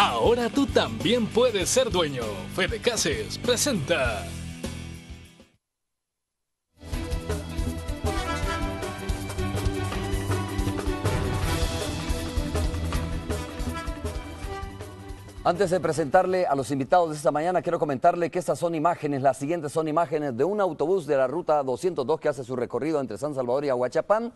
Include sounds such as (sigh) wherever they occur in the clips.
Ahora tú también puedes ser dueño. Fede Cases presenta. Antes de presentarle a los invitados de esta mañana, quiero comentarle que estas son imágenes, las siguientes son imágenes de un autobús de la ruta 202 que hace su recorrido entre San Salvador y Aguachapán,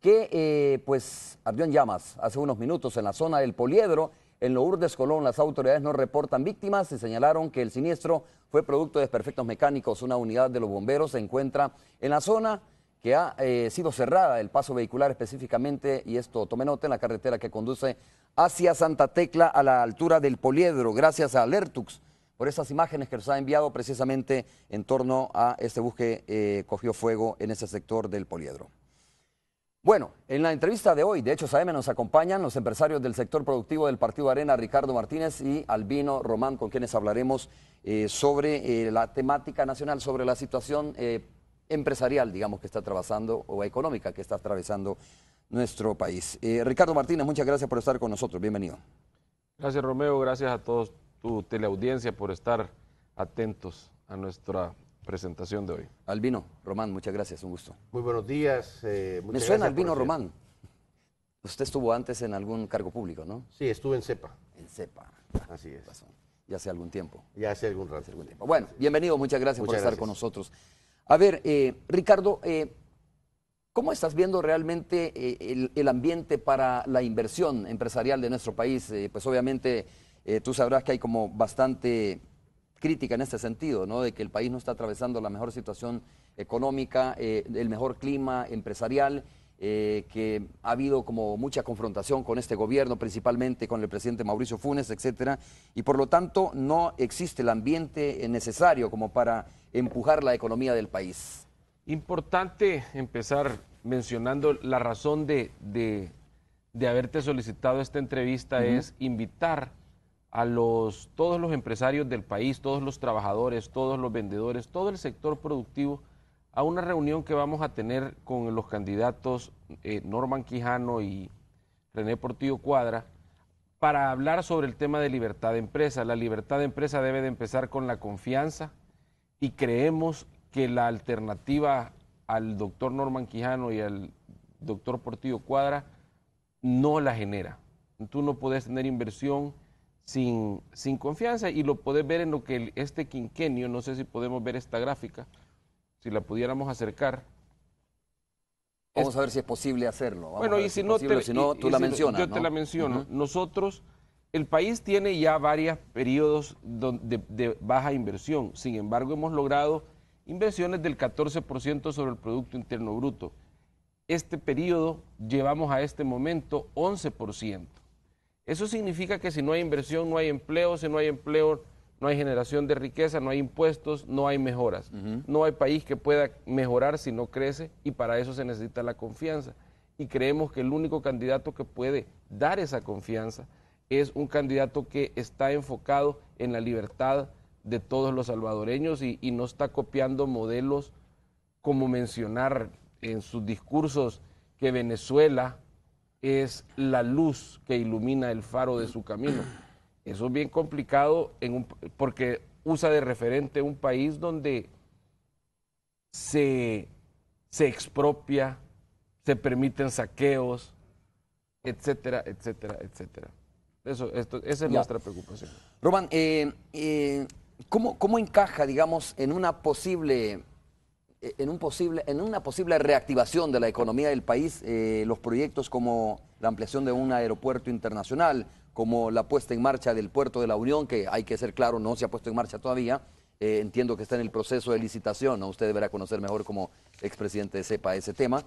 que eh, pues ardió en llamas hace unos minutos en la zona del Poliedro en Lourdes Colón, las autoridades no reportan víctimas y señalaron que el siniestro fue producto de desperfectos mecánicos. Una unidad de los bomberos se encuentra en la zona que ha eh, sido cerrada el paso vehicular específicamente, y esto tome nota, en la carretera que conduce hacia Santa Tecla a la altura del Poliedro, gracias a Alertux por esas imágenes que nos ha enviado precisamente en torno a este bus que eh, cogió fuego en ese sector del Poliedro. Bueno, en la entrevista de hoy, de hecho, Saeme nos acompañan los empresarios del sector productivo del Partido Arena, Ricardo Martínez y Albino Román, con quienes hablaremos eh, sobre eh, la temática nacional, sobre la situación eh, empresarial, digamos, que está atravesando, o económica que está atravesando nuestro país. Ricardo Martínez, muchas gracias por estar con nosotros, bienvenido. Gracias Romeo, gracias a todos tu teleaudiencia por estar atentos a nuestra presentación de hoy. Albino, Román, muchas gracias, un gusto. Muy buenos días. Eh, Me suena Albino Román. Usted estuvo antes en algún cargo público, ¿no? Sí, estuve en CEPA. En CEPA. Así es. Ya hace algún tiempo. Ya hace algún rato. tiempo. Bueno, bienvenido, muchas gracias por estar con nosotros. A ver, eh, Ricardo, eh, ¿cómo estás viendo realmente el, ambiente para la inversión empresarial de nuestro país? pues obviamente tú sabrás que hay como bastante crítica en este sentido, ¿no? de que el país no está atravesando la mejor situación económica, eh, el mejor clima empresarial, eh, que ha habido como mucha confrontación con este gobierno, principalmente con el presidente Mauricio Funes, etcétera, y por lo tanto no existe el ambiente necesario como para empujar la economía del país. Importante empezar mencionando la razón de, haberte solicitado esta entrevista es invitar a los, todos los empresarios del país, todos los trabajadores, todos los vendedores, todo el sector productivo, a una reunión que vamos a tener con los candidatos eh, Norman Quijano y René Portillo Cuadra para hablar sobre el tema de libertad de empresa. La libertad de empresa debe de empezar con la confianza y creemos que la alternativa al doctor Norman Quijano y al doctor Portillo Cuadra no la genera. Tú no puedes tener inversión sin, confianza y lo podés ver en lo que este quinquenio, no sé si podemos ver esta gráfica, si la pudiéramos acercar. Vamos a ver si es posible hacerlo. bueno, y si, no, te, tú la mencionas. Yo te la menciono. Nosotros, el país tiene ya varios periodos de, de baja inversión, sin embargo hemos logrado inversiones del 14% sobre el Producto Interno Bruto. Este periodo llevamos a este momento 11%. Eso significa que si no hay inversión, no hay empleo, si no hay empleo, no hay generación de riqueza, no hay impuestos, no hay mejoras. No hay país que pueda mejorar si no crece y para eso se necesita la confianza. Y creemos que el único candidato que puede dar esa confianza es un candidato que está enfocado en la libertad de todos los salvadoreños y no está copiando modelos como mencionar en sus discursos que Venezuela es la luz que ilumina el faro de su camino. (clears throat) Eso es bien complicado en un, porque usa de referente un país donde se, expropia, se permiten saqueos, etcétera, etcétera, etcétera. Eso, esto, esa es nuestra preocupación. Román, eh, eh, ¿cómo encaja, digamos, en una posible eh, en, posible, en una posible reactivación de la economía del país eh, los proyectos como la ampliación de un aeropuerto internacional, como la puesta en marcha del puerto de la Unión, que hay que ser claro, no se ha puesto en marcha todavía. Eh, entiendo que está en el proceso de licitación, ¿no? usted deberá conocer mejor como expresidente de CEPA ese tema.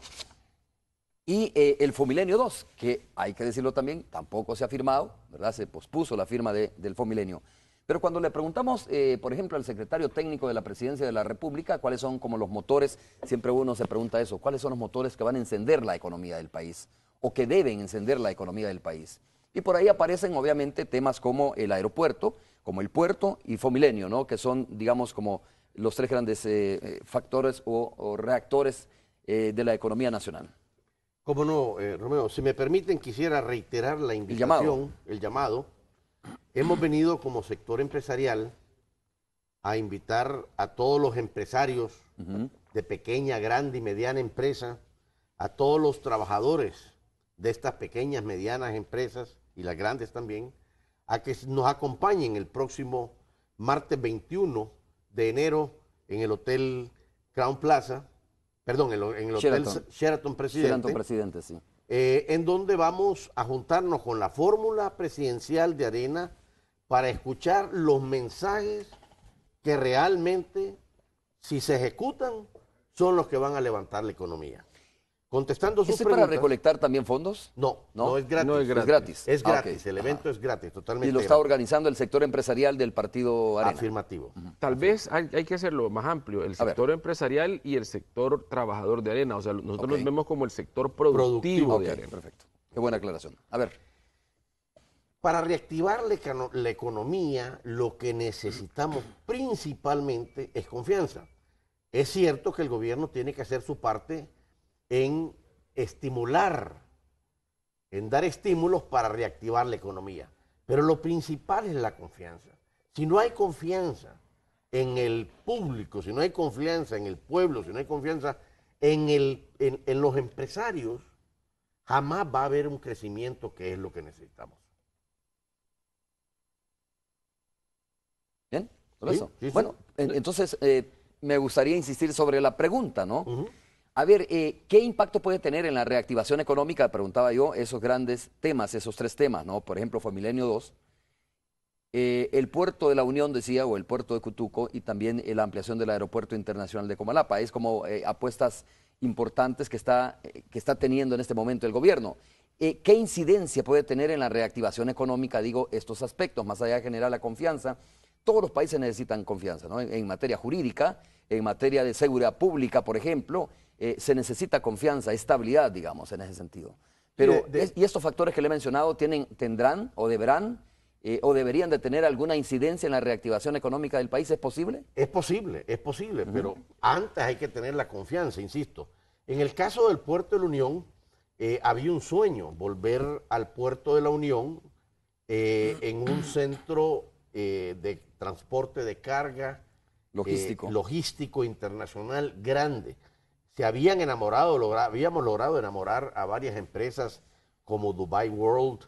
Y el Fomilenio 2, que hay que decirlo también, tampoco se ha firmado, ¿verdad? Se pospuso la firma del Fomilenio. Pero cuando le preguntamos, eh, por ejemplo, al secretario técnico de la Presidencia de la República, cuáles son como los motores, siempre uno se pregunta eso, cuáles son los motores que van a encender la economía del país o que deben encender la economía del país. Y por ahí aparecen obviamente temas como el aeropuerto, como el puerto y Fomilenio, ¿no? que son, digamos, como los tres grandes eh, eh, factores o, reactores de la economía nacional. Cómo no, Romeo, si me permiten quisiera reiterar la invitación, el llamado Hemos venido como sector empresarial a invitar a todos los empresarios de pequeña, grande y mediana empresa, a todos los trabajadores de estas pequeñas, medianas empresas y las grandes también, a que nos acompañen el próximo martes 21 de enero en el Hotel Crown Plaza, perdón, en el, Hotel Sheraton Presidente. Sheraton Presidente, sí eh, en donde vamos a juntarnos con la fórmula presidencial de Arena para escuchar los mensajes que realmente, si se ejecutan, son los que van a levantar la economía contestando es para recolectar también fondos? No, no, es gratis. es gratis. Es ah, gratis, el evento es gratis, totalmente. Y lo está organizando el sector empresarial del partido Arena. Afirmativo. Tal vez hay, que hacerlo más amplio, el sector empresarial y el sector trabajador de Arena. O sea, nosotros nos vemos como el sector productivo, de Arena. Perfecto. Qué buena aclaración. A ver. Para reactivar la economía, lo que necesitamos principalmente es confianza. Es cierto que el gobierno tiene que hacer su parte en estimular, en dar estímulos para reactivar la economía. Pero lo principal es la confianza. Si no hay confianza en el público, si no hay confianza en el pueblo, si no hay confianza en, el, en, los empresarios, jamás va a haber un crecimiento que es lo que necesitamos. Bien, eso. bueno, entonces eh, me gustaría insistir sobre la pregunta, ¿no? A ver, eh, ¿qué impacto puede tener en la reactivación económica? Preguntaba yo, esos grandes temas, esos tres temas, ¿no? Por ejemplo, Familenio 2, eh, el puerto de la Unión, decía, o el puerto de Cutuco, y también la ampliación del aeropuerto internacional de Comalapa. Es como eh, apuestas importantes que está, que está teniendo en este momento el gobierno. ¿Qué incidencia puede tener en la reactivación económica, digo, estos aspectos, más allá de generar la confianza? Todos los países necesitan confianza, ¿no? en materia jurídica, en materia de seguridad pública, por ejemplo eh, se necesita confianza, estabilidad, digamos, en ese sentido. Pero, ¿y estos factores que le he mencionado tienen, tendrán o deberán eh, o deberían de tener alguna incidencia en la reactivación económica del país? ¿Es posible? Es posible, es posible, pero antes hay que tener la confianza, insisto. En el caso del puerto de la Unión, eh, había un sueño, volver al puerto de la Unión en un centro de transporte de carga logístico. logístico internacional grande se habían enamorado, habíamos logrado enamorar a varias empresas como Dubai World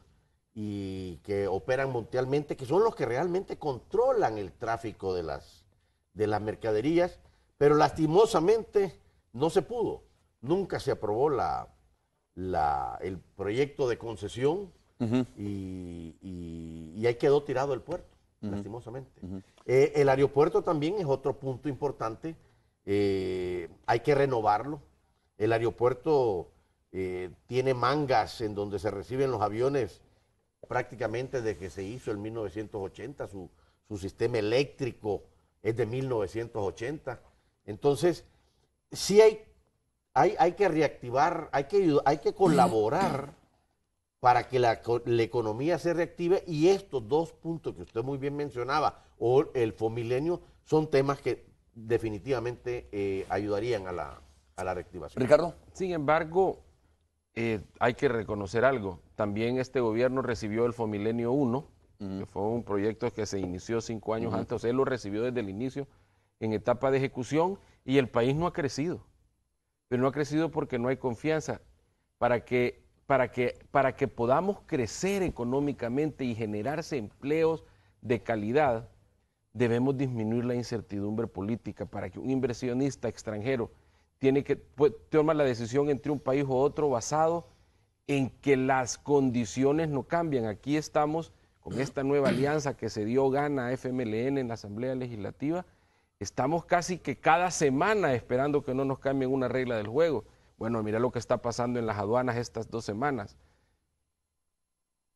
y que operan mundialmente, que son los que realmente controlan el tráfico de las, de las mercaderías, pero lastimosamente no se pudo. Nunca se aprobó la, el proyecto de concesión y, ahí quedó tirado el puerto, lastimosamente. Eh, el aeropuerto también es otro punto importante eh, hay que renovarlo. El aeropuerto eh, tiene mangas en donde se reciben los aviones prácticamente desde que se hizo en 1980, su, sistema eléctrico es de 1980. Entonces, sí hay, hay, hay que reactivar, hay que, hay que colaborar (clears throat) para que la, la, economía se reactive y estos dos puntos que usted muy bien mencionaba, o el fomilenio, son temas que definitivamente eh, ayudarían a la, a la reactivación. Ricardo. Sin embargo, eh, hay que reconocer algo. También este gobierno recibió el Fomilenio 1, que fue un proyecto que se inició cinco años antes, él lo recibió desde el inicio en etapa de ejecución y el país no ha crecido. Pero no ha crecido porque no hay confianza. Para que, para que, para que podamos crecer económicamente y generarse empleos de calidad, debemos disminuir la incertidumbre política para que un inversionista extranjero tiene que pues, tomar la decisión entre un país u otro basado en que las condiciones no cambian. Aquí estamos con esta nueva alianza que se dio gana a FMLN en la Asamblea Legislativa. Estamos casi que cada semana esperando que no nos cambien una regla del juego. Bueno, mira lo que está pasando en las aduanas estas dos semanas.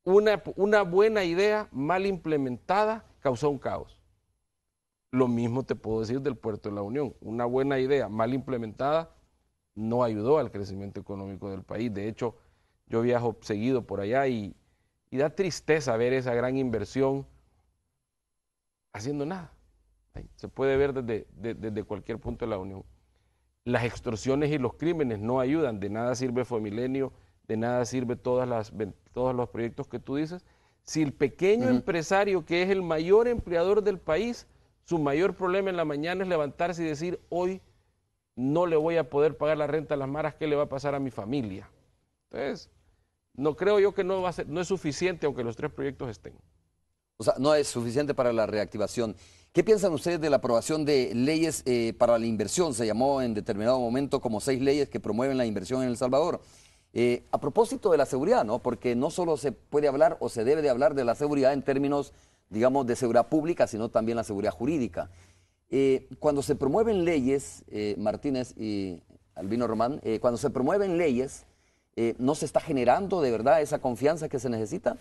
Una, una buena idea mal implementada causó un caos. Lo mismo te puedo decir del puerto de la Unión. Una buena idea mal implementada no ayudó al crecimiento económico del país. De hecho, yo viajo seguido por allá y, da tristeza ver esa gran inversión haciendo nada. Se puede ver desde, desde cualquier punto de la Unión. Las extorsiones y los crímenes no ayudan. De nada sirve Fomilenio, de nada sirve todas las, todos los proyectos que tú dices. Si el pequeño empresario, que es el mayor empleador del país, su mayor problema en la mañana es levantarse y decir, hoy no le voy a poder pagar la renta a las maras, ¿qué le va a pasar a mi familia? Entonces, no creo yo que no, va a ser, no es suficiente aunque los tres proyectos estén. O sea, no es suficiente para la reactivación. ¿Qué piensan ustedes de la aprobación de leyes eh, para la inversión? Se llamó en determinado momento como seis leyes que promueven la inversión en El Salvador. Eh, a propósito de la seguridad, ¿no? Porque no solo se puede hablar o se debe de hablar de la seguridad en términos digamos, de seguridad pública, sino también la seguridad jurídica. Eh, cuando se promueven leyes, eh, Martínez y Albino Román, eh, cuando se promueven leyes, ¿no se está generando de verdad esa confianza que se necesita?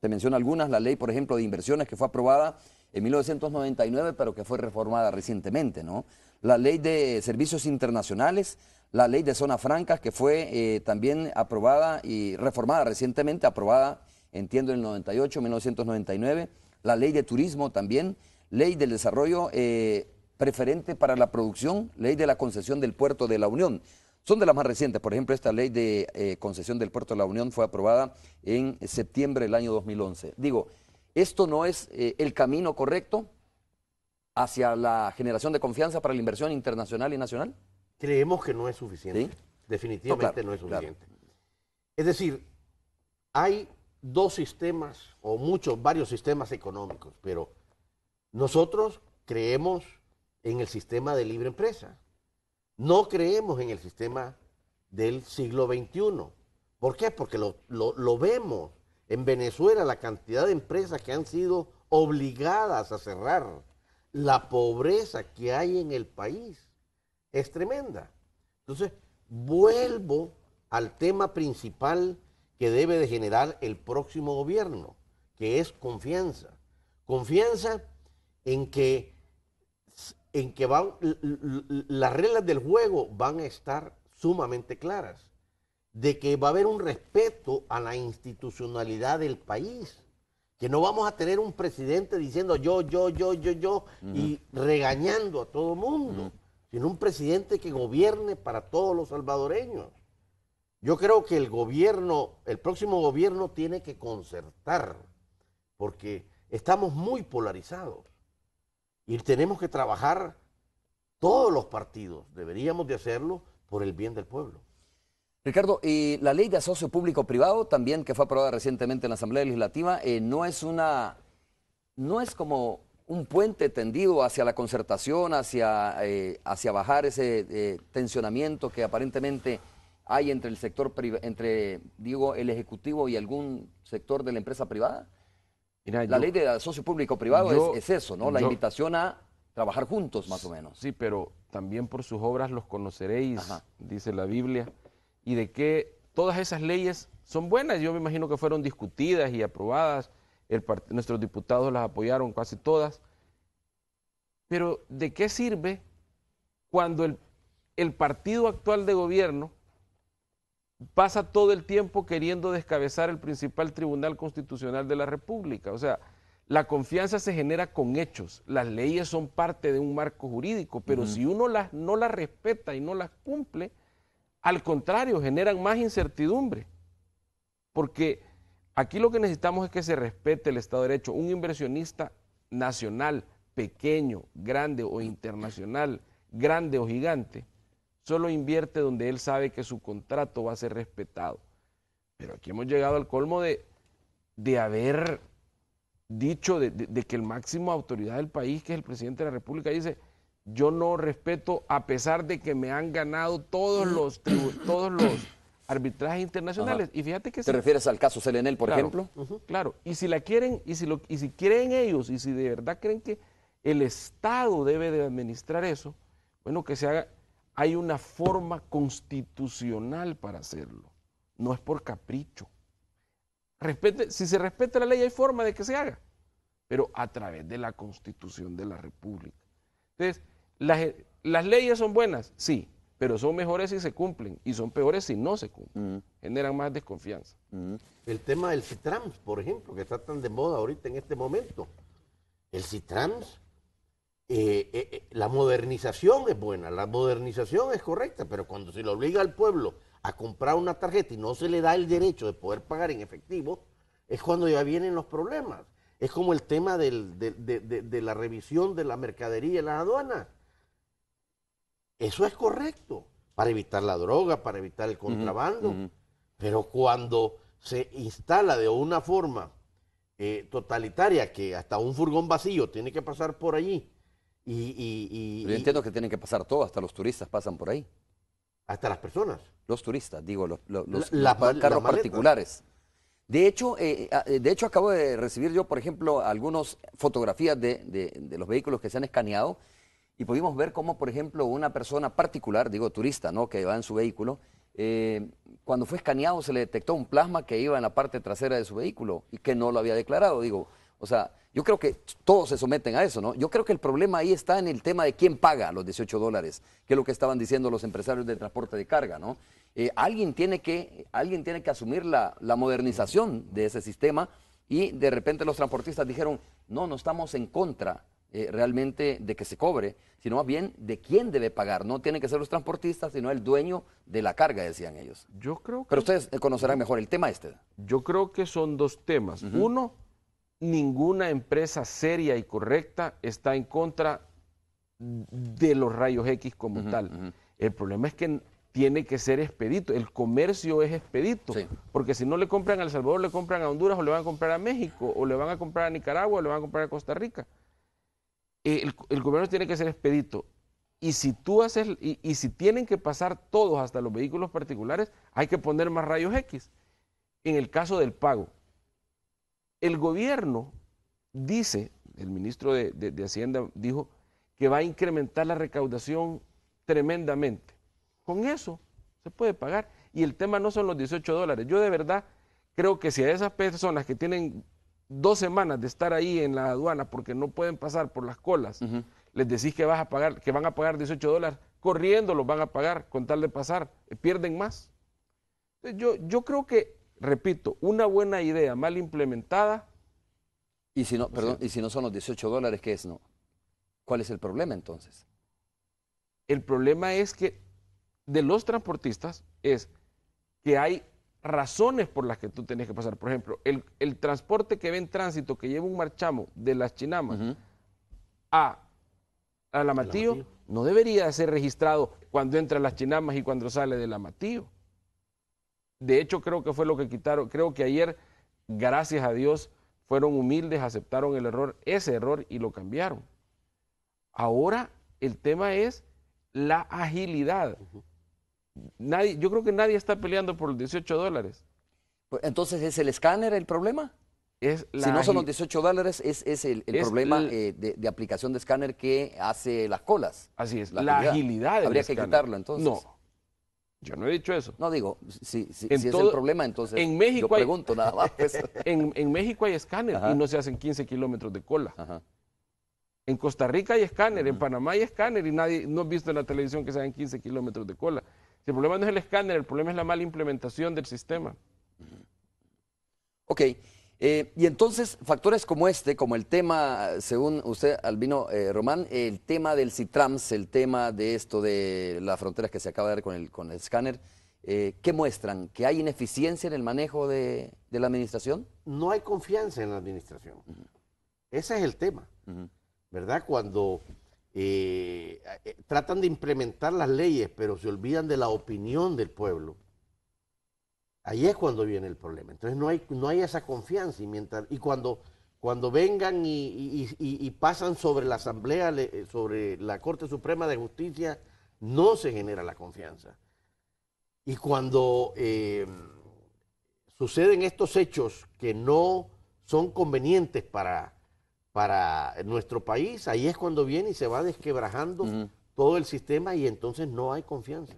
Te menciono algunas, la ley, por ejemplo, de inversiones que fue aprobada en 1999, pero que fue reformada recientemente, ¿no? La ley de servicios internacionales, la ley de zonas francas, que fue también aprobada y reformada recientemente, aprobada, entiendo, en el 98, 1999 la ley de turismo también, ley del desarrollo eh, preferente para la producción, ley de la concesión del puerto de la Unión. Son de las más recientes, por ejemplo, esta ley de eh, concesión del puerto de la Unión fue aprobada en septiembre del año 2011. Digo, esto no es eh, el camino correcto hacia la generación de confianza para la inversión internacional y nacional. Creemos que no es suficiente. Definitivamente no, es suficiente. Es decir, hay dos sistemas o muchos, varios sistemas económicos, pero nosotros creemos en el sistema de libre empresa. No creemos en el sistema del siglo XXI. ¿Por qué? Porque lo, vemos en Venezuela, la cantidad de empresas que han sido obligadas a cerrar, la pobreza que hay en el país es tremenda. Entonces, vuelvo al tema principal que debe de generar el próximo gobierno, que es confianza. Confianza en que, en que las reglas del juego van a estar sumamente claras, de que va a haber un respeto a la institucionalidad del país, que no vamos a tener un presidente diciendo yo, yo, yo, yo, yo, y regañando a todo mundo, sino un presidente que gobierne para todos los salvadoreños yo creo que el gobierno, el próximo gobierno tiene que concertar, porque estamos muy polarizados y tenemos que trabajar todos los partidos, deberíamos de hacerlo por el bien del pueblo. Ricardo, y la ley de asocio público-privado, también que fue aprobada recientemente en la Asamblea Legislativa, eh, no es una, no es como un puente tendido hacia la concertación, hacia, eh, hacia bajar ese eh, tensionamiento que aparentemente hay entre el sector entre digo el ejecutivo y algún sector de la empresa privada? la ley de socio público privado es, eso, ¿no? La invitación a trabajar juntos más o menos. Sí, pero también por sus obras los conoceréis, dice la Biblia, y de que todas esas leyes son buenas, yo me imagino que fueron discutidas y aprobadas, nuestros diputados las apoyaron casi todas, pero ¿de qué sirve cuando el, el partido actual de gobierno pasa todo el tiempo queriendo descabezar el principal tribunal constitucional de la República. O sea, la confianza se genera con hechos. Las leyes son parte de un marco jurídico, pero si uno las, no las respeta y no las cumple, al contrario, generan más incertidumbre. Porque aquí lo que necesitamos es que se respete el Estado de Derecho. Un inversionista nacional, pequeño, grande o internacional, grande o gigante, Solo invierte donde él sabe que su contrato va a ser respetado. Pero aquí hemos llegado al colmo de, de haber dicho de, que el máximo autoridad del país, que es el presidente de la República, dice, yo no respeto a pesar de que me han ganado todos mm. los, todos los arbitrajes internacionales. Y fíjate que... ¿Te refieres al caso Selenel, por ejemplo? Claro, y si la quieren, y si, lo, y si creen ellos, y si de verdad creen que el Estado debe de administrar eso, bueno, que se haga hay una forma constitucional para hacerlo, no es por capricho. si se respeta la ley hay forma de que se haga, pero a través de la constitución de la República. Entonces, las, leyes son buenas, sí, pero son mejores si se cumplen y son peores si no se cumplen. Mm. Generan más desconfianza. Mm. El tema del CITRAMS, por ejemplo, que está tan de moda ahorita en este momento. El CITRAMS eh, eh, eh, la modernización es buena, la modernización es correcta, pero cuando se le obliga al pueblo a comprar una tarjeta y no se le da el derecho de poder pagar en efectivo, es cuando ya vienen los problemas. Es como el tema de, la revisión de la mercadería y las aduanas. Eso es correcto para evitar la droga, para evitar el contrabando. Pero cuando se instala de una forma totalitaria que hasta un furgón vacío tiene que pasar por allí y, y, yo entiendo que tienen que pasar todo, hasta los turistas pasan por ahí. Hasta las personas. Los turistas, digo, los, carros particulares. De hecho, eh, eh, de hecho, acabo de recibir yo, por ejemplo, algunas fotografías de, los vehículos que se han escaneado y pudimos ver cómo, por ejemplo, una persona particular, digo turista, ¿no? que va en su vehículo, eh, cuando fue escaneado se le detectó un plasma que iba en la parte trasera de su vehículo y que no lo había declarado. Digo, o sea, yo creo que todos se someten a eso, ¿no? Yo creo que el problema ahí está en el tema de quién paga los 18 dólares, que es lo que estaban diciendo los empresarios de transporte de carga, ¿no? Eh, alguien, tiene que, alguien tiene que asumir la, modernización de ese sistema y de repente los transportistas dijeron, no, no estamos en contra eh, realmente de que se cobre, sino más bien de quién debe pagar. No tienen que ser los transportistas, sino el dueño de la carga, decían ellos. Yo creo que... Pero ustedes conocerán mejor el tema este. Yo creo que son dos temas. Uno, ninguna empresa seria y correcta está en contra de los rayos X como tal. El problema es que tiene que ser expedito. El comercio es expedito. Porque si no le compran a El Salvador, le compran a Honduras, o le van a comprar a México, o le van a comprar a Nicaragua, o le van a comprar a Costa Rica. El, el gobierno tiene que ser expedito. Y si tú haces, y, si tienen que pasar todos hasta los vehículos particulares, hay que poner más rayos X. En el caso del pago, el gobierno dice, el ministro de, Hacienda dijo, que va a incrementar la recaudación tremendamente. Con eso se puede pagar. Y el tema no son los 18 dólares. Yo de verdad creo que si a esas personas que tienen dos semanas de estar ahí en la aduana porque no pueden pasar por las colas, les decís que vas a pagar, que van a pagar 18 dólares, corriendo los van a pagar con tal de pasar, eh, pierden más. Yo, yo creo que repito, una buena idea mal implementada. Y si no, perdón, y si no son los 18 dólares, ¿qué es no? ¿Cuál es el problema entonces? El problema es que de los transportistas es que hay razones por las que tú tienes que pasar. Por ejemplo, el, transporte que ve en tránsito, que lleva un marchamo de las Chinamas a, la Matío, no debería ser registrado cuando entra a las Chinamas y cuando sale de la Matío. De hecho, creo que fue lo que quitaron. Creo que ayer, gracias a Dios, fueron humildes, aceptaron el error, ese error, y lo cambiaron. Ahora el tema es la agilidad. Nadie, yo creo que nadie está peleando por los 18 dólares. Pues, entonces, ¿es el escáner el problema? si no son los 18 dólares, es, el, problema eh, de, aplicación de escáner que hace las colas. Así es, la, agilidad. Habría que quitarla quitarlo entonces. No, yo no he dicho eso. No digo, si, es el problema, entonces en México yo pregunto nada más. Pues. (laughs) En, México hay escáner y no se hacen 15 kilómetros de cola. En Costa Rica hay escáner, en Panamá hay escáner y nadie, no he visto en la televisión que se hagan 15 kilómetros de cola. Si el problema no es el escáner, el problema es la mala implementación del sistema. Ok. Eh, y entonces, factores como este, como el tema, según usted, Albino eh, Román, el tema del CITRAMS, el tema de esto de las fronteras que se acaba de dar con el, con el escáner, eh, ¿qué muestran? ¿Que hay ineficiencia en el manejo de, la administración? No hay confianza en la administración. Ese es el tema, ¿verdad? Cuando tratan de implementar las leyes, pero se olvidan de la opinión del pueblo Ahí es cuando viene el problema. Entonces no hay, no hay esa confianza. Y, mientras, y cuando, cuando vengan y, pasan sobre la Asamblea, eh, sobre la Corte Suprema de Justicia, no se genera la confianza. Y cuando eh, suceden estos hechos que no son convenientes para, para nuestro país, ahí es cuando viene y se va desquebrajando todo el sistema y entonces no hay confianza.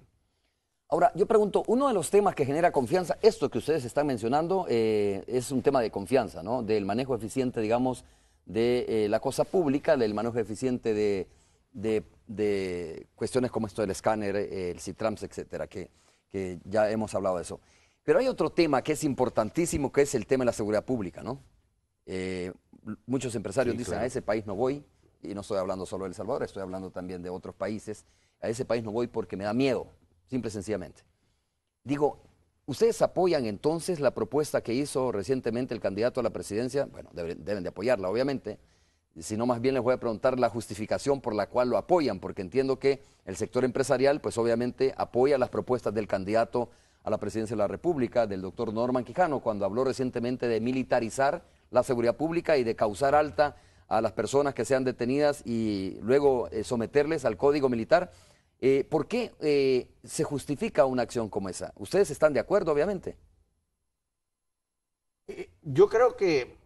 Ahora, yo pregunto, uno de los temas que genera confianza, esto que ustedes están mencionando, eh, es un tema de confianza, ¿no? Del manejo eficiente, digamos, de eh, la cosa pública, del manejo eficiente de, cuestiones como esto del escáner, el CITRAMS, etcétera, que, ya hemos hablado de eso. Pero hay otro tema que es importantísimo, que es el tema de la seguridad pública, ¿no? Eh, muchos empresarios dicen, a ese país no voy, y no estoy hablando solo de El Salvador, estoy hablando también de otros países, a ese país no voy porque me da miedo simple y sencillamente. Digo, ¿ustedes apoyan entonces la propuesta que hizo recientemente el candidato a la presidencia? Bueno, deben, de apoyarla, obviamente, Si no, más bien les voy a preguntar la justificación por la cual lo apoyan, porque entiendo que el sector empresarial, pues obviamente apoya las propuestas del candidato a la presidencia de la República, del doctor Norman Quijano, cuando habló recientemente de militarizar la seguridad pública y de causar alta a las personas que sean detenidas y luego eh, someterles al código militar. Eh, ¿Por qué eh, se justifica una acción como esa? Ustedes están de acuerdo, obviamente. Eh, yo creo que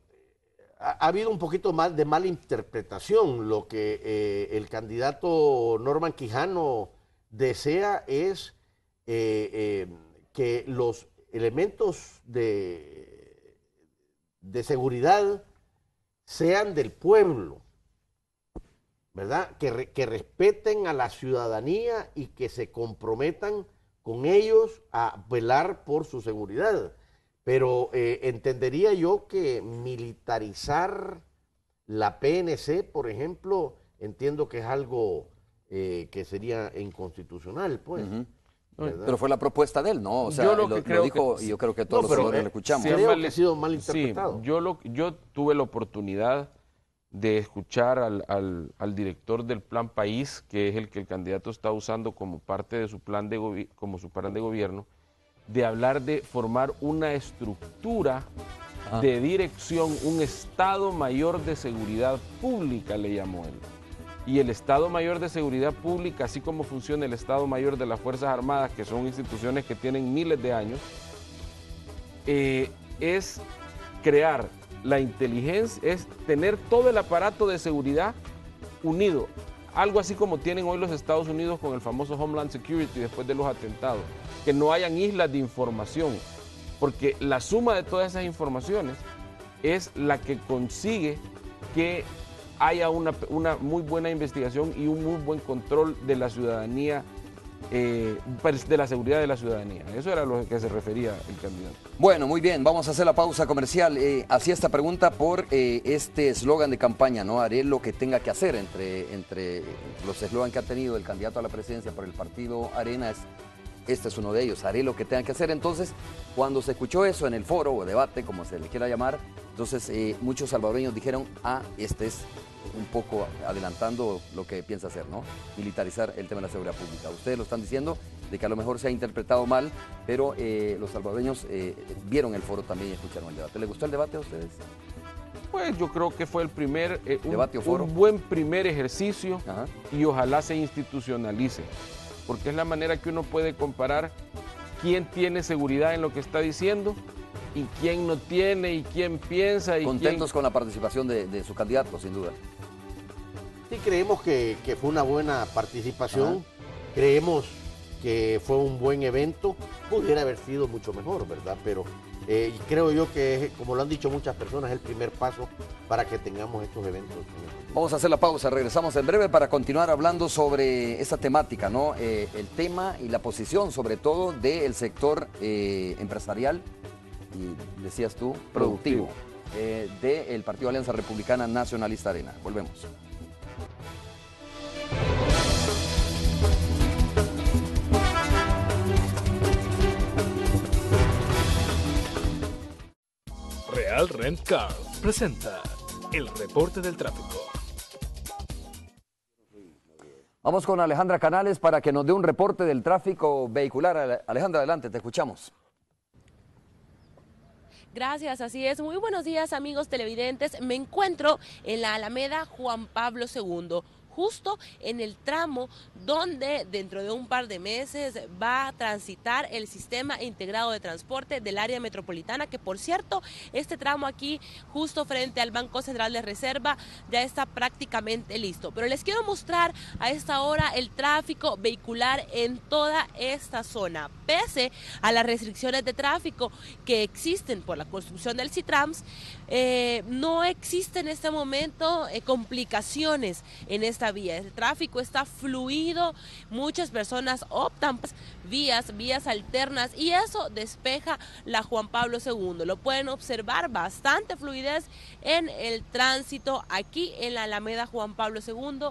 ha, habido un poquito más de mala interpretación. Lo que el candidato Norman Quijano desea es que los elementos de, de seguridad sean del pueblo ¿verdad? Que, que, respeten a la ciudadanía y que se comprometan con ellos a velar por su seguridad. Pero eh, entendería yo que militarizar la PNC, por ejemplo, entiendo que es algo eh, que sería inconstitucional, pues. Pero fue la propuesta de él, ¿no? O sea, yo lo, que creo dijo y yo creo que todos eh, lo escuchamos. ha sido mal yo, lo, yo tuve la oportunidad de escuchar al, al, director del Plan País, que es el que el candidato está usando como parte de su plan de, como su plan de gobierno, de hablar de formar una estructura ah. de dirección, un Estado Mayor de Seguridad Pública, le llamó él. Y el Estado Mayor de Seguridad Pública, así como funciona el Estado Mayor de las Fuerzas Armadas, que son instituciones que tienen miles de años, eh, es crear la inteligencia, es tener todo el aparato de seguridad unido. Algo así como tienen hoy los Estados Unidos con el famoso Homeland Security después de los atentados. Que no hayan islas de información. Porque la suma de todas esas informaciones es la que consigue que haya una, muy buena investigación y un muy buen control de la ciudadanía eh, pues, de la seguridad de la ciudadanía. Eso era lo que se refería el candidato. Bueno, muy bien, vamos a hacer la pausa comercial. Eh, hacía esta pregunta por eh, este eslogan de campaña, ¿no? Haré lo que tenga que hacer entre, entre los eslogans que ha tenido el candidato a la presidencia por el partido Arena, Este es uno de ellos, haré lo que tenga que hacer. Entonces, cuando se escuchó eso en el foro o debate, como se le quiera llamar, entonces muchos salvadoreños dijeron, ah, este es un poco adelantando lo que piensa hacer, ¿no? Militarizar el tema de la seguridad pública. Ustedes lo están diciendo de que a lo mejor se ha interpretado mal, pero eh, los salvadoreños eh, vieron el foro también y escucharon el debate. ¿Le gustó el debate a ustedes? Pues yo creo que fue el primer, eh, debate o un buen primer ejercicio y ojalá se institucionalice, porque es la manera que uno puede comparar quién tiene seguridad en lo que está diciendo y quién no tiene y quién piensa. Y Contentos con la participación de, su candidato, sin duda creemos que, fue una buena participación, creemos que fue un buen evento, pudiera haber sido mucho mejor, ¿verdad? Pero eh, creo yo que, como lo han dicho muchas personas, es el primer paso para que tengamos estos eventos. Vamos a hacer la pausa, regresamos en breve para continuar hablando sobre esa temática, ¿no? Eh, el tema y la posición, sobre todo, del sector eh, empresarial y, decías tú, productivo, del Partido Alianza Republicana Nacionalista Arena. Volvemos. Real Rent Car presenta el reporte del tráfico. Vamos con Alejandra Canales para que nos dé un reporte del tráfico vehicular. Alejandra, adelante, te escuchamos. Gracias, así es. Muy buenos días amigos televidentes. Me encuentro en la Alameda Juan Pablo II justo en el tramo donde dentro de un par de meses va a transitar el sistema integrado de transporte del área metropolitana, que por cierto, este tramo aquí justo frente al Banco Central de Reserva ya está prácticamente listo. Pero les quiero mostrar a esta hora el tráfico vehicular en toda esta zona. Pese a las restricciones de tráfico que existen por la construcción del CITRAMS, eh, no existen en este momento eh, complicaciones en esta vía. El este tráfico está fluido, muchas personas optan por pues, vías, vías alternas y eso despeja la Juan Pablo II. Lo pueden observar bastante fluidez en el tránsito aquí en la Alameda Juan Pablo II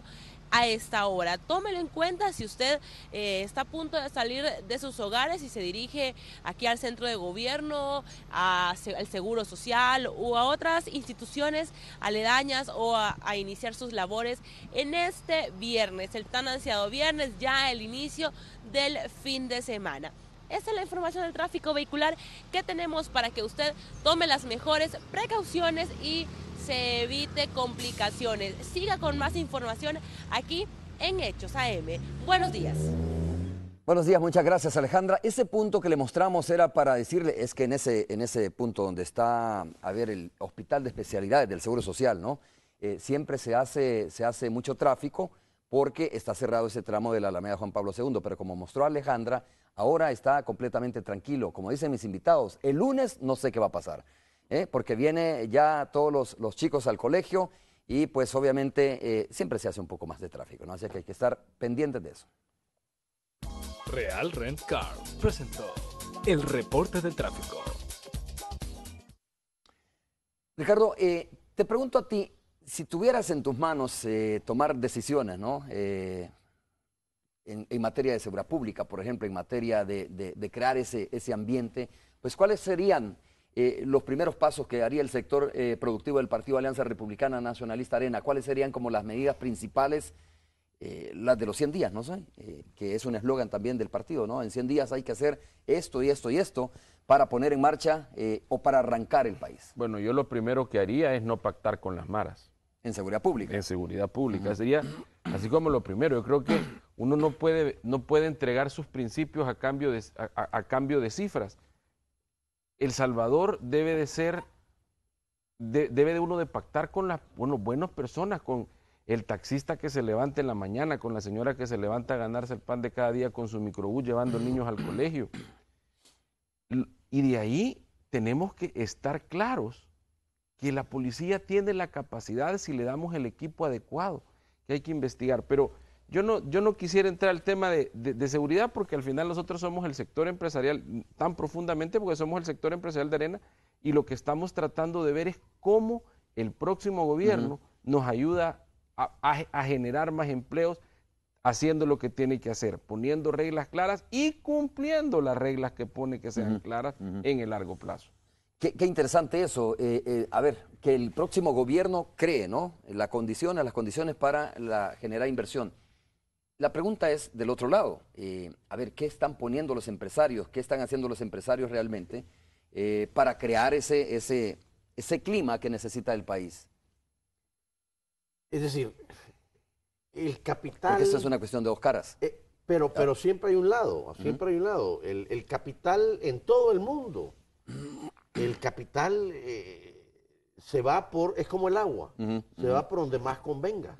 a esta hora. Tómelo en cuenta si usted eh, está a punto de salir de sus hogares y se dirige aquí al centro de gobierno, al Seguro Social o a otras instituciones aledañas o a, a iniciar sus labores en este viernes, el tan ansiado viernes, ya el inicio del fin de semana. Esta es la información del tráfico vehicular que tenemos para que usted tome las mejores precauciones y se evite complicaciones. Siga con más información aquí en Hechos AM. Buenos días. Buenos días, muchas gracias Alejandra. Ese punto que le mostramos era para decirle, es que en ese, en ese punto donde está, a ver, el hospital de especialidades del Seguro Social, ¿no? Eh, siempre se hace, se hace mucho tráfico porque está cerrado ese tramo de la Alameda Juan Pablo II, pero como mostró Alejandra, ahora está completamente tranquilo. Como dicen mis invitados, el lunes no sé qué va a pasar. ¿eh? porque viene ya todos los, chicos al colegio y pues obviamente eh, siempre se hace un poco más de tráfico, ¿no? Así que hay que estar pendientes de eso. Real Rent Car presentó el reporte del tráfico. Ricardo, eh, te pregunto a ti, si tuvieras en tus manos tomar decisiones, ¿no? en, materia de seguridad pública, por ejemplo, en materia de, crear ese, ese ambiente, pues ¿cuáles serían eh, los primeros pasos que haría el sector eh, productivo del Partido Alianza Republicana Nacionalista Arena? ¿Cuáles serían como las medidas principales, eh, las de los 100 días, no sé? que es un eslogan también del partido, ¿no? En 100 días hay que hacer esto y esto y esto para poner en marcha o para arrancar el país. Bueno, yo lo primero que haría es no pactar con las maras. En seguridad pública. En seguridad pública. Sería así como lo primero. Yo creo que uno no puede, no puede entregar sus principios a cambio a cambio de cifras el Salvador debe de ser, debe de uno de pactar con las bueno, buenas personas, con el taxista que se levanta en la mañana, con la señora que se levanta a ganarse el pan de cada día con su microbús llevando niños al colegio. Y de ahí tenemos que estar claros que la policía tiene la capacidad si le damos el equipo adecuado, que hay que investigar. Pero yo no, yo no quisiera entrar al tema de, seguridad porque al final nosotros somos el sector empresarial tan profundamente porque somos el sector empresarial de arena y lo que estamos tratando de ver es cómo el próximo gobierno nos ayuda a, generar más empleos haciendo lo que tiene que hacer, poniendo reglas claras y cumpliendo las reglas que pone que sean claras en el largo plazo. Qué, interesante eso. Eh, eh, a ver, que el próximo gobierno cree, ¿no? La las condiciones para la, generar inversión. La pregunta es del otro lado. Eh, a ver, ¿qué están poniendo los empresarios? ¿Qué están haciendo los empresarios realmente eh, para crear ese, ese, ese clima que necesita el país? Es decir, el capital... Porque es una cuestión de dos caras. Eh, pero, ah. pero siempre hay un lado, siempre hay un lado. El, capital en todo el mundo, el capital se va por... Es como el agua, se va por donde más convenga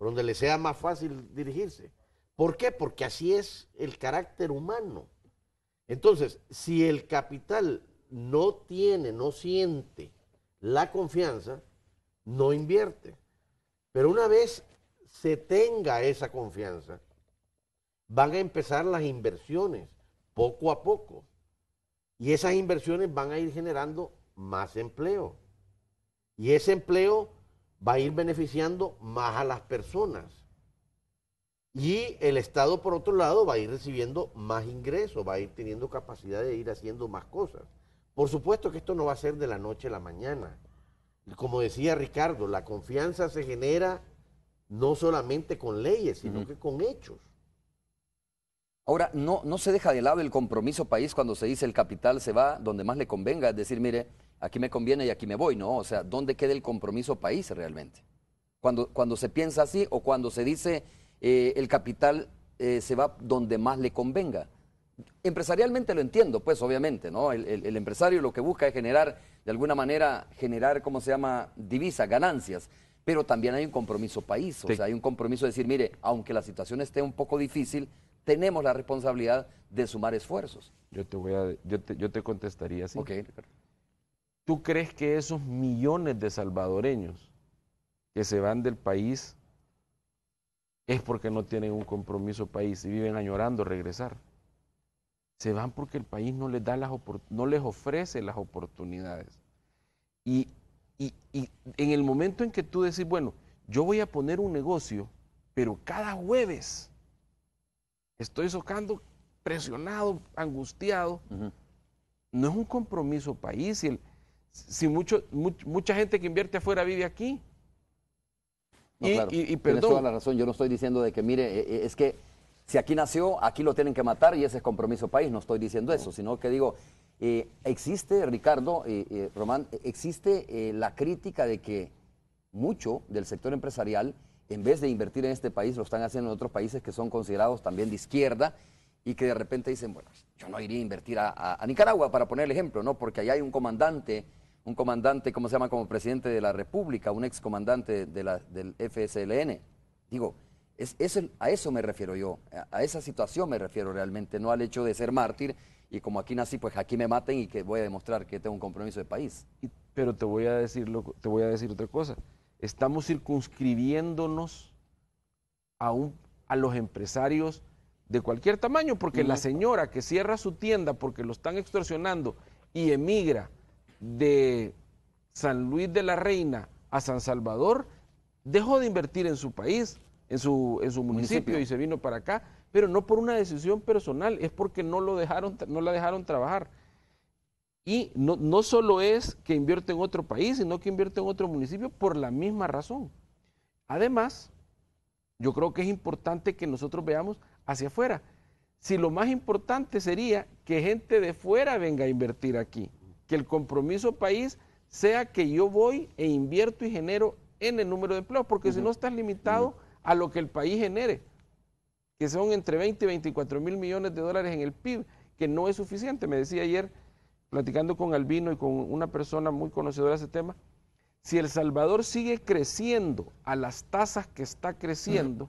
por donde le sea más fácil dirigirse. ¿Por qué? Porque así es el carácter humano. Entonces, si el capital no tiene, no siente la confianza, no invierte. Pero una vez se tenga esa confianza, van a empezar las inversiones poco a poco. Y esas inversiones van a ir generando más empleo. Y ese empleo va a ir beneficiando más a las personas. Y el Estado, por otro lado, va a ir recibiendo más ingresos, va a ir teniendo capacidad de ir haciendo más cosas. Por supuesto que esto no va a ser de la noche a la mañana. Como decía Ricardo, la confianza se genera no solamente con leyes, sino que con hechos. Ahora, no, no se deja de lado el compromiso país cuando se dice el capital se va donde más le convenga. Es decir, mire, aquí me conviene y aquí me voy, ¿no? O sea, ¿dónde queda el compromiso país realmente? Cuando, cuando se piensa así o cuando se dice eh, el capital eh, se va donde más le convenga. Empresarialmente lo entiendo, pues obviamente, ¿no? El, empresario lo que busca es generar, de alguna manera, generar, ¿cómo se llama?, divisas, ganancias. Pero también hay un compromiso país, o sea, hay un compromiso de decir, mire, aunque la situación esté un poco difícil, tenemos la responsabilidad de sumar esfuerzos. Yo te voy a, yo te, contestaría así. Okay. ¿Tú crees que esos millones de salvadoreños que se van del país es porque no tienen un compromiso país y viven añorando regresar? Se van porque el país no les, da las no les ofrece las oportunidades. Y, en el momento en que tú decís, bueno, yo voy a poner un negocio, pero cada jueves estoy socando presionado, angustiado, no es un compromiso país. Y el, si mucho, mucha gente que invierte afuera vive aquí. y, perdón. toda la razón. Yo no estoy diciendo de que, mire, eh, eh, es que si aquí nació, aquí lo tienen que matar y ese es compromiso país. No estoy diciendo eso, sino que digo, eh, existe, Ricardo, eh, Román, existe la crítica de que mucho del sector empresarial, en vez de invertir en este país, lo están haciendo en otros países que son considerados también de izquierda y que de repente dicen, bueno, yo no iría a invertir a, Nicaragua, para poner el ejemplo, ¿no? Porque allá hay un comandante un comandante, ¿cómo se llama? Como presidente de la República, un excomandante de del FSLN. Digo, es, a eso me refiero yo, a, esa situación me refiero realmente, no al hecho de ser mártir y como aquí nací, pues aquí me maten y que voy a demostrar que tengo un compromiso de país. Pero te voy a decir, lo, te voy a decir otra cosa, estamos circunscribiéndonos a, a los empresarios de cualquier tamaño, porque la señora que cierra su tienda porque lo están extorsionando y emigra, de San Luis de la Reina a San Salvador, dejó de invertir en su país, en su, en su municipio, y se vino para acá, pero no por una decisión personal, es porque no, lo dejaron, no la dejaron trabajar. Y no, no solo es que invierte en otro país, sino que invierte en otro municipio por la misma razón. Además, yo creo que es importante que nosotros veamos hacia afuera. Si lo más importante sería que gente de fuera venga a invertir aquí que el compromiso país sea que yo voy e invierto y genero en el número de empleos, porque si no estás limitado a lo que el país genere, que son entre 20 y 24 mil millones de dólares en el PIB, que no es suficiente. Me decía ayer, platicando con Albino y con una persona muy conocedora de ese tema, si El Salvador sigue creciendo a las tasas que está creciendo,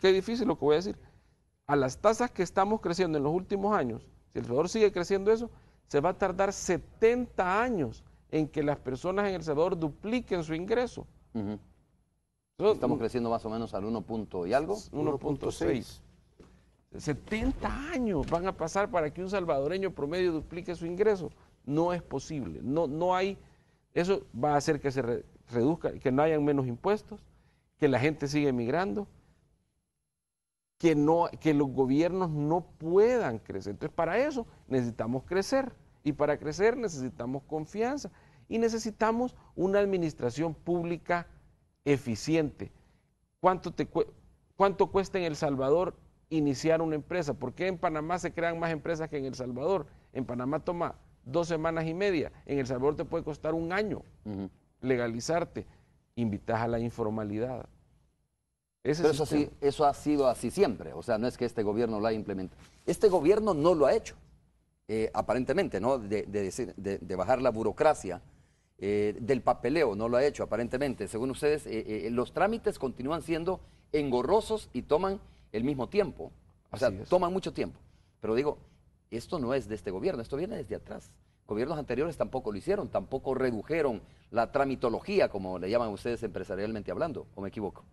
qué difícil lo que voy a decir, a las tasas que estamos creciendo en los últimos años, si El Salvador sigue creciendo eso, se va a tardar 70 años en que las personas en El Salvador dupliquen su ingreso. Estamos creciendo más o menos al 1. Punto y algo. 1.6. 70 años van a pasar para que un salvadoreño promedio duplique su ingreso. No es posible. No, no hay. Eso va a hacer que se reduzca, que no hayan menos impuestos, que la gente siga emigrando que, no, que los gobiernos no puedan crecer. Entonces, para eso necesitamos crecer. Y para crecer necesitamos confianza. Y necesitamos una administración pública eficiente. ¿Cuánto, te ¿Cuánto cuesta en El Salvador iniciar una empresa? ¿Por qué en Panamá se crean más empresas que en El Salvador? En Panamá toma dos semanas y media. En El Salvador te puede costar un año legalizarte. Invitas a la informalidad eso, ha sido así siempre. O sea, no es que este gobierno lo haya implementado. Este gobierno no lo ha hecho, eh, aparentemente, ¿no? De, bajar la burocracia, eh, del papeleo, no lo ha hecho, aparentemente. Según ustedes, eh, los trámites continúan siendo engorrosos y toman el mismo tiempo. O sea, toman mucho tiempo. Pero digo, esto no es de este gobierno, esto viene desde atrás. Gobiernos anteriores tampoco lo hicieron, tampoco redujeron la tramitología, como le llaman ustedes empresarialmente hablando, ¿o me equivoco?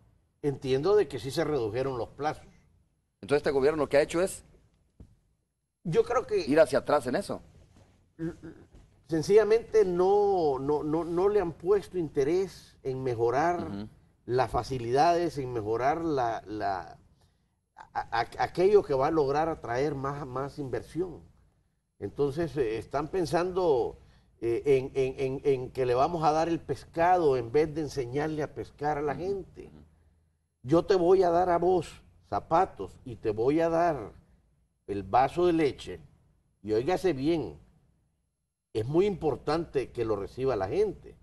entiendo de que sí se redujeron los plazos. Entonces este gobierno lo que ha hecho es... Yo creo que... Ir hacia atrás en eso. Sencillamente no, no, no, le han puesto interés en mejorar las facilidades, en mejorar la, aquello que va a lograr atraer más, más inversión. Entonces eh, están pensando eh, en, que le vamos a dar el pescado en vez de enseñarle a pescar a la gente yo te voy a dar a vos zapatos y te voy a dar el vaso de leche, y óigase bien, es muy importante que lo reciba la gente,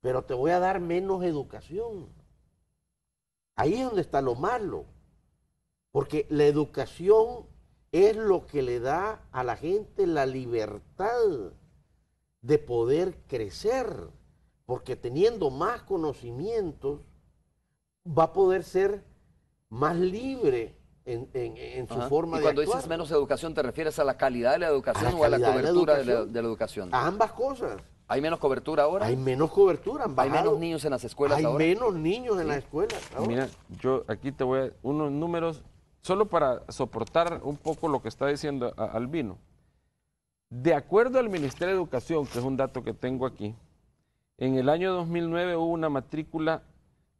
pero te voy a dar menos educación. Ahí es donde está lo malo, porque la educación es lo que le da a la gente la libertad de poder crecer, porque teniendo más conocimientos, va a poder ser más libre en, su forma de Y Cuando dices menos educación, ¿te refieres a la calidad de la educación o a la cobertura de la educación? A ambas cosas. ¿Hay menos cobertura ahora? Hay menos cobertura. Hay menos niños en las escuelas Hay ahora. Hay menos niños en las escuelas. Mira, yo aquí te voy a. Unos números, solo para soportar un poco lo que está diciendo Albino. De acuerdo al Ministerio de Educación, que es un dato que tengo aquí, en el año 2009 hubo una matrícula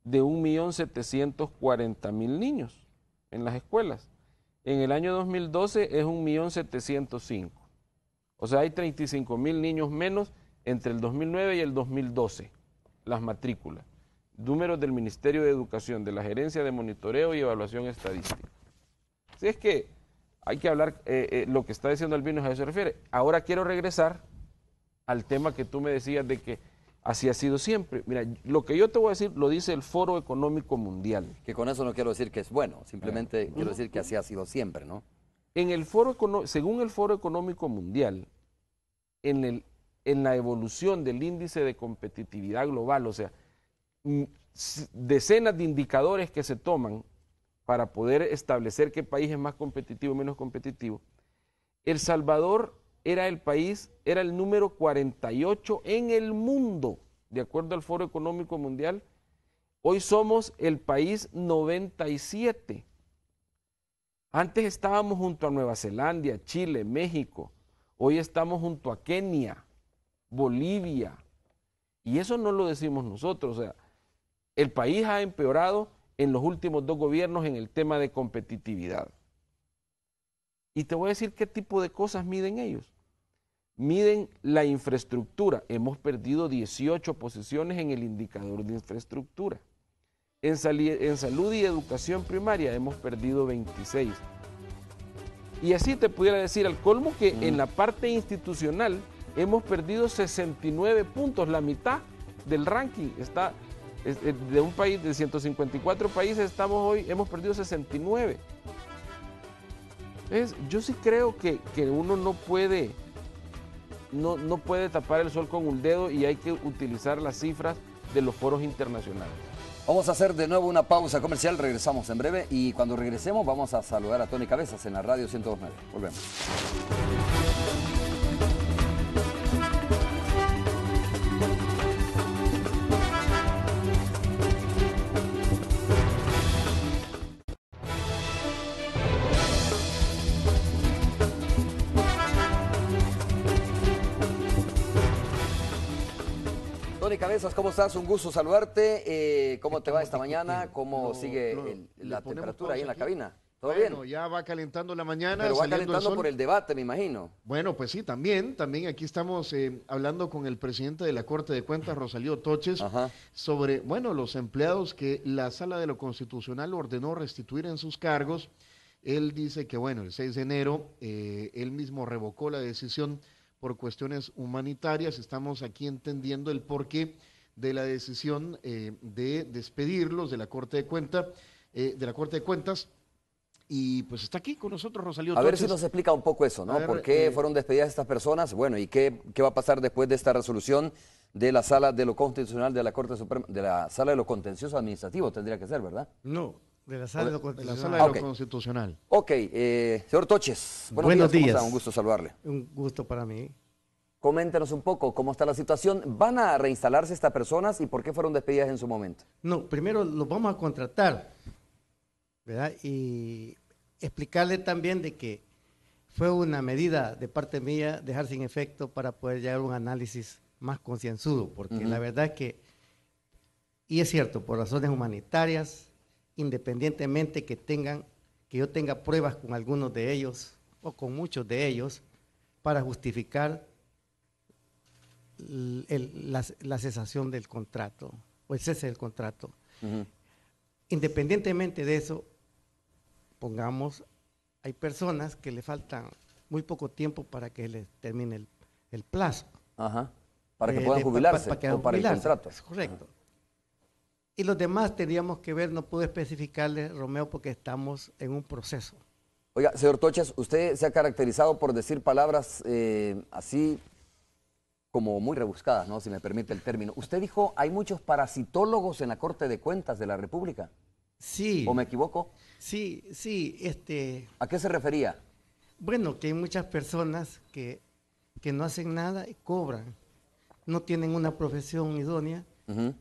de 1.740.000 niños en las escuelas. En el año 2012 es 1.705.000. O sea, hay 35.000 niños menos entre el 2009 y el 2012, las matrículas. Números del Ministerio de Educación, de la Gerencia de Monitoreo y Evaluación Estadística. Si es que hay que hablar, eh, eh, lo que está diciendo Albino a eso se refiere. Ahora quiero regresar al tema que tú me decías de que Así ha sido siempre. Mira, lo que yo te voy a decir lo dice el Foro Económico Mundial. Que con eso no quiero decir que es bueno, simplemente eh. quiero decir que así ha sido siempre, ¿no? En el foro, según el Foro Económico Mundial, en, el, en la evolución del índice de competitividad global, o sea, decenas de indicadores que se toman para poder establecer qué país es más competitivo o menos competitivo, El Salvador era el país, era el número 48 en el mundo, de acuerdo al Foro Económico Mundial. Hoy somos el país 97. Antes estábamos junto a Nueva Zelanda, Chile, México. Hoy estamos junto a Kenia, Bolivia. Y eso no lo decimos nosotros. O sea, el país ha empeorado en los últimos dos gobiernos en el tema de competitividad. Y te voy a decir qué tipo de cosas miden ellos. Miden la infraestructura. Hemos perdido 18 posiciones en el indicador de infraestructura. En, salud y educación primaria hemos perdido 26. Y así te pudiera decir al colmo que en la parte institucional hemos perdido 69 puntos, la mitad del ranking. Está de un país de 154 países estamos hoy hemos perdido 69 yo sí creo que, uno no puede, no, no puede tapar el sol con un dedo y hay que utilizar las cifras de los foros internacionales. Vamos a hacer de nuevo una pausa comercial, regresamos en breve y cuando regresemos vamos a saludar a Tony Cabezas en la radio 129. Volvemos. ¿cómo estás? Un gusto saludarte. Eh, ¿Cómo te va esta mañana? ¿Cómo sigue la temperatura ahí en la cabina? ¿Todo bueno, ya va calentando la mañana. Pero va calentando por el debate, me imagino. Bueno, pues sí, también, también aquí estamos eh, hablando con el presidente de la Corte de Cuentas, Rosalío Toches, sobre, bueno, los empleados que la Sala de lo Constitucional ordenó restituir en sus cargos. Él dice que, bueno, el 6 de enero eh, él mismo revocó la decisión por cuestiones humanitarias. Estamos aquí entendiendo el porqué de la decisión eh, de despedirlos de la Corte de Cuenta, eh, de la Corte de Cuentas. Y pues está aquí con nosotros Rosalío. A ver si nos explica un poco eso, ¿no? ¿Por qué eh, fueron despedidas estas personas? Bueno, ¿y qué, qué va a pasar después de esta resolución de la Sala de lo Constitucional de la Corte Suprema, de la Sala de lo Contencioso Administrativo? Tendría que ser, ¿verdad? No, de la sala de lo constitucional. Ok, eh, señor Toches, buenos, días. Un gusto saludarle. Un gusto para mí. Coméntenos un poco cómo está la situación. ¿Van a reinstalarse estas personas y por qué fueron despedidas en su momento? No, primero los vamos a contratar, ¿verdad? Y explicarle también de que fue una medida de parte mía dejar sin efecto para poder llegar un análisis más concienzudo, porque la verdad es que, y es cierto, por razones humanitarias, independientemente que tengan, que yo tenga pruebas con algunos de ellos o con muchos de ellos, para justificar la, cesación del contrato o el cese del contrato. Independientemente de eso, pongamos, hay personas que le faltan muy poco tiempo para que les termine el, plazo. Para que eh, puedan jubilarse para, o para el contrato. Es correcto y los demás teníamos que ver, no pude especificarle, Romeo, porque estamos en un proceso. Oiga, señor Tochas, usted se ha caracterizado por decir palabras eh, así como muy rebuscadas, ¿no? Si me permite el término. Usted dijo, hay muchos parasitólogos en la Corte de Cuentas de la República. Sí. ¿O me equivoco? Sí, sí, este... ¿A qué se refería? Bueno, que hay muchas personas que, que no hacen nada y cobran. No tienen una profesión idónea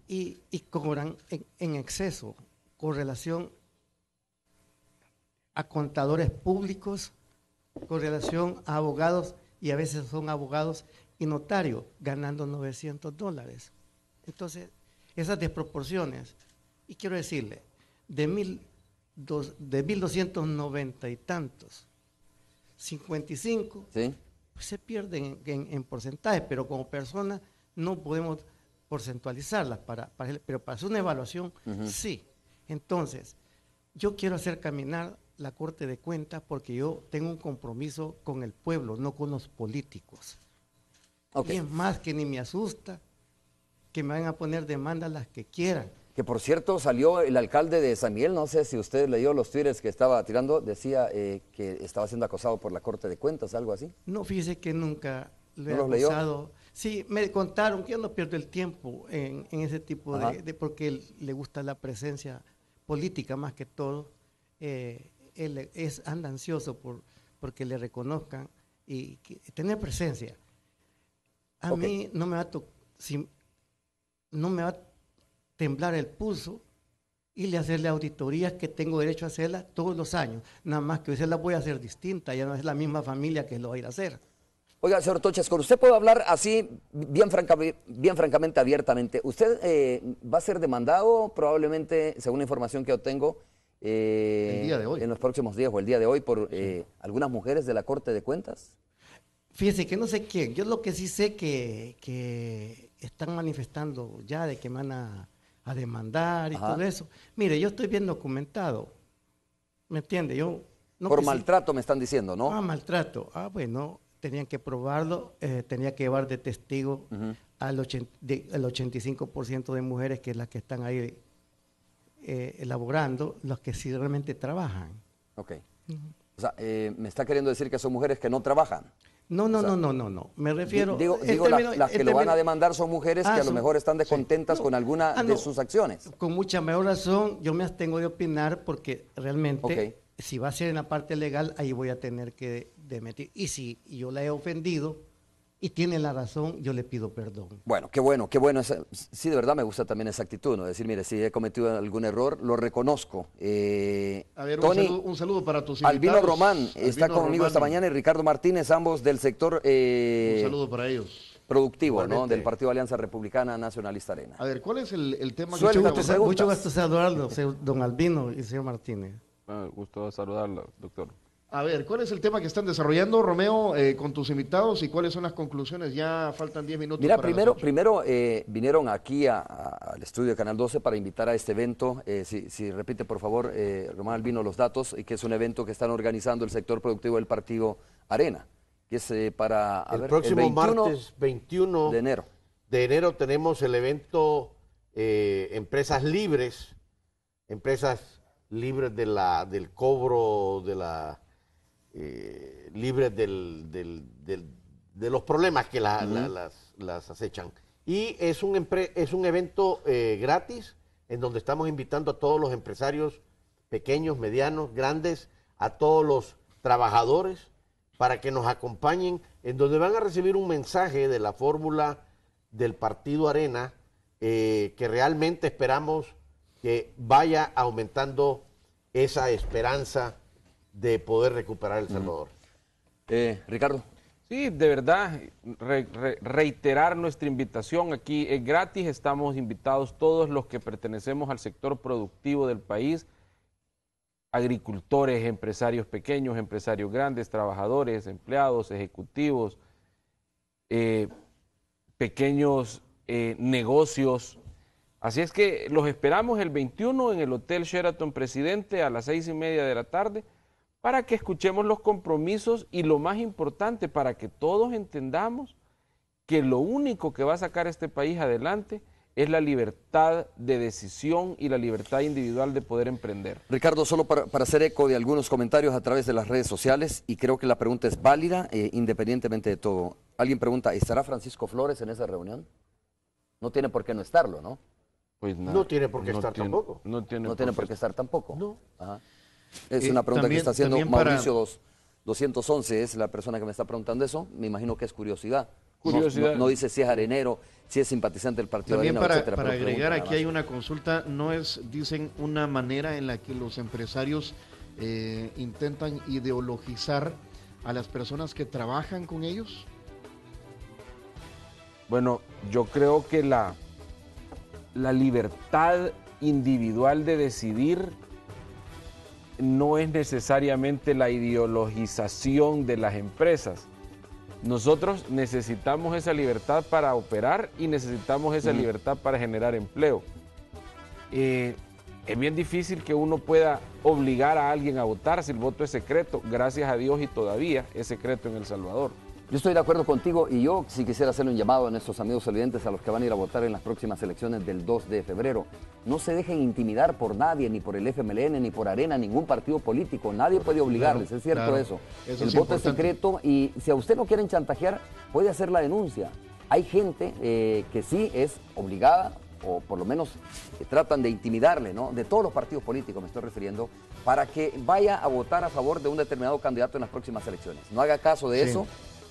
y, cobran en, exceso con relación a contadores públicos, con relación a abogados, y a veces son abogados y notarios, ganando 900 dólares. Entonces, esas desproporciones, y quiero decirle, de, mil, dos, de 1290 y tantos, 55 pues se pierden en porcentaje, pero como personas no podemos porcentualizarlas, para, para, pero para hacer una evaluación, sí. Entonces, yo quiero hacer caminar la Corte de Cuentas porque yo tengo un compromiso con el pueblo, no con los políticos. Okay. Y es más que ni me asusta que me van a poner demandas las que quieran. Que por cierto salió el alcalde de San Miguel, no sé si usted leyó los tweets que estaba tirando, decía eh, que estaba siendo acosado por la Corte de Cuentas, algo así. No, fíjese que nunca lo he ¿No acosado. Sí, me contaron que yo no pierdo el tiempo en, ese tipo de, porque le gusta la presencia política más que todo. Eh, él es, anda ansioso por, porque le reconozcan y tener presencia. A mí no me va a temblar el pulso y le hacerle auditorías que tengo derecho a hacerlas todos los años. Nada más que hoy se las voy a hacer distintas, ya no es la misma familia que lo va a ir a hacer. Oiga, señor Tochas, con usted puedo hablar así, bien, francamente, abiertamente. ¿Usted eh, va a ser demandado probablemente, según la información que obtengo, eh, día de hoy. en los próximos días o el día de hoy por eh, algunas mujeres de la Corte de Cuentas? Fíjese que no sé quién. Yo lo que sí sé que, que están manifestando ya de que van a, demandar y todo eso. Mire, yo estoy bien documentado. ¿Me entiende? Yo no por maltrato me están diciendo, ¿no? Ah, maltrato. Ah, bueno tenían que probarlo, eh, tenía que llevar de testigo al, 85% de mujeres que es las que están ahí eh, elaborando, las que sí realmente trabajan. Ok. O sea, eh, me está queriendo decir que son mujeres que no trabajan. No, no, no, no, no, no. Me refiero. Digo, digo las que lo van a demandar son mujeres que a ah, lo mejor están descontentas con alguna ah, de sus acciones. Con mucha mejor razón, yo me abstengo de opinar porque realmente, si va a ser en la parte legal, ahí voy a tener que y si yo la he ofendido y tiene la razón, yo le pido perdón. Bueno, qué bueno, qué bueno. Sí, de verdad me gusta también esa actitud, ¿no? Decir, mire, si he cometido algún error, lo reconozco. Eh, A ver, Tony, un, saludo, para tus invitados. Albino Román está conmigo esta mañana y Ricardo Martínez, ambos del sector... Eh, para ellos productivo ¿no? del Partido Alianza Republicana Nacionalista Arena. A ver, ¿cuál es el, tema que Mucho, gusto, mucho gusto saludarlo, don Albino y señor Martínez. Ah, gusto saludarlo, doctor. A ver, ¿cuál es el tema que están desarrollando, Romeo, eh, con tus invitados y cuáles son las conclusiones? Ya faltan 10 minutos. Mira, primero, primero eh, vinieron aquí al estudio de Canal 12 para invitar a este evento. Eh, si, repite, por favor, Román Albino, los datos, y que es un evento que están organizando el sector productivo del partido Arena, que es para... el próximo el martes 21 de enero. De enero tenemos el evento Empresas Libres, Empresas Libres de la, del cobro de la eh, libres de los problemas que las, acechan. Y es un, evento eh, gratis en donde estamos invitando a todos los empresarios pequeños, medianos, grandes, a todos los trabajadores para que nos acompañen, en donde van a recibir un mensaje de la fórmula del partido Arena eh, que realmente esperamos que vaya aumentando esa esperanza de poder recuperar El Salvador. Eh, Ricardo. Sí, de verdad, reiterar nuestra invitación aquí es gratis, estamos invitados todos los que pertenecemos al sector productivo del país, agricultores, empresarios pequeños, empresarios grandes, trabajadores, empleados, ejecutivos, eh, pequeños eh, negocios. Así es que los esperamos el 21 en el Hotel Sheraton Presidente a las seis y media de la tarde para que escuchemos los compromisos y lo más importante, para que todos entendamos que lo único que va a sacar este país adelante es la libertad de decisión y la libertad individual de poder emprender. Ricardo, solo para, hacer eco de algunos comentarios a través de las redes sociales, y creo que la pregunta es válida eh, independientemente de todo. Alguien pregunta, ¿estará Francisco Flores en esa reunión? No tiene por qué no estarlo, ¿no? Pues no, no tiene por qué estar tampoco. No tiene, por, tiene por qué estar tampoco. No. Ajá. Es eh, una pregunta que está haciendo Mauricio 211, es la persona que me está preguntando eso. Me imagino que es curiosidad. No, dice si es arenero, si es simpatizante del partido de Arena, para, para agregar, aquí hay una consulta. No es, dicen, una manera en la que los empresarios eh, intentan ideologizar a las personas que trabajan con ellos. Bueno, yo creo que la, la libertad individual de decidir no es necesariamente la ideologización de las empresas. Nosotros necesitamos esa libertad para operar y necesitamos esa libertad para generar empleo. Eh, es bien difícil que uno pueda obligar a alguien a votar si el voto es secreto. Gracias a Dios y todavía es secreto en El Salvador. Yo estoy de acuerdo contigo y yo si quisiera hacerle un llamado a nuestros amigos oyentes a los que van a ir a votar en las próximas elecciones del 2 de febrero. No se dejen intimidar por nadie, ni por el FMLN, ni por Arena, ningún partido político. Nadie puede obligarles, es cierto eso. El voto es secreto y si a usted no quieren chantajear, puede hacer la denuncia. Hay gente eh, que sí es obligada o por lo menos eh, tratan de intimidarle, ¿no? De todos los partidos políticos me estoy refiriendo, para que vaya a votar a favor de un determinado candidato en las próximas elecciones. No haga caso de eso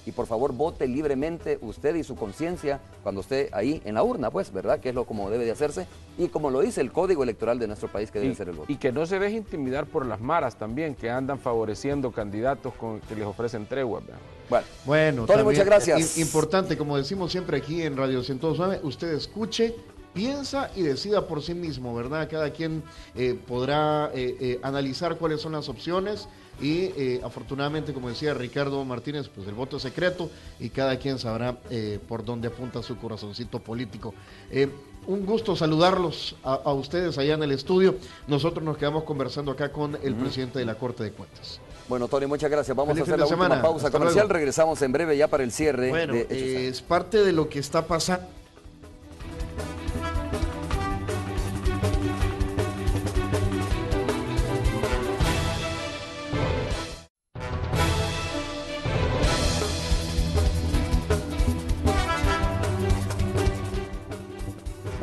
y por favor vote libremente usted y su conciencia cuando esté ahí en la urna, pues, ¿verdad? Que es lo como debe de hacerse y como lo dice el código electoral de nuestro país que debe ser el voto. Y que no se deje intimidar por las maras también, que andan favoreciendo candidatos que les ofrecen tregua. Bueno, bueno Tony, muchas gracias. Importante, como decimos siempre aquí en Radio 109, usted escuche piensa y decida por sí mismo, ¿verdad? Cada quien eh, podrá eh, eh, analizar cuáles son las opciones y eh, afortunadamente, como decía Ricardo Martínez, pues el voto es secreto y cada quien sabrá eh, por dónde apunta su corazoncito político. Eh, un gusto saludarlos a, ustedes allá en el estudio. Nosotros nos quedamos conversando acá con el presidente de la Corte de Cuentas. Bueno, Tony, muchas gracias. Vamos a hacer la semana. última pausa comercial. Regresamos en breve ya para el cierre. Bueno, es parte de lo que está pasando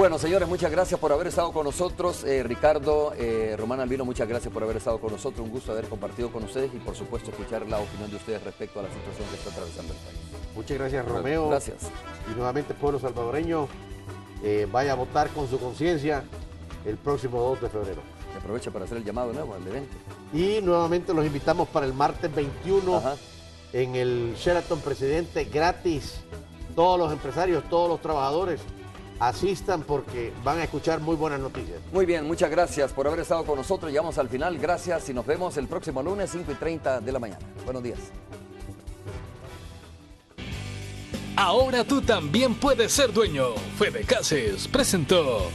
Bueno, señores, muchas gracias por haber estado con nosotros. Eh, Ricardo, eh, Román Albino, muchas gracias por haber estado con nosotros. Un gusto haber compartido con ustedes y, por supuesto, escuchar la opinión de ustedes respecto a la situación que está atravesando el país. Muchas gracias, Romeo. Gracias. Y nuevamente, pueblo salvadoreño, eh, vaya a votar con su conciencia el próximo 2 de febrero. aprovecha para hacer el llamado nuevo al evento. Y nuevamente los invitamos para el martes 21 en el Sheraton Presidente, gratis. Todos los empresarios, todos los trabajadores asistan porque van a escuchar muy buenas noticias. Muy bien, muchas gracias por haber estado con nosotros. Llegamos al final. Gracias y nos vemos el próximo lunes 5 y 30 de la mañana. Buenos días. Ahora tú también puedes ser dueño. Fede Cases presentó.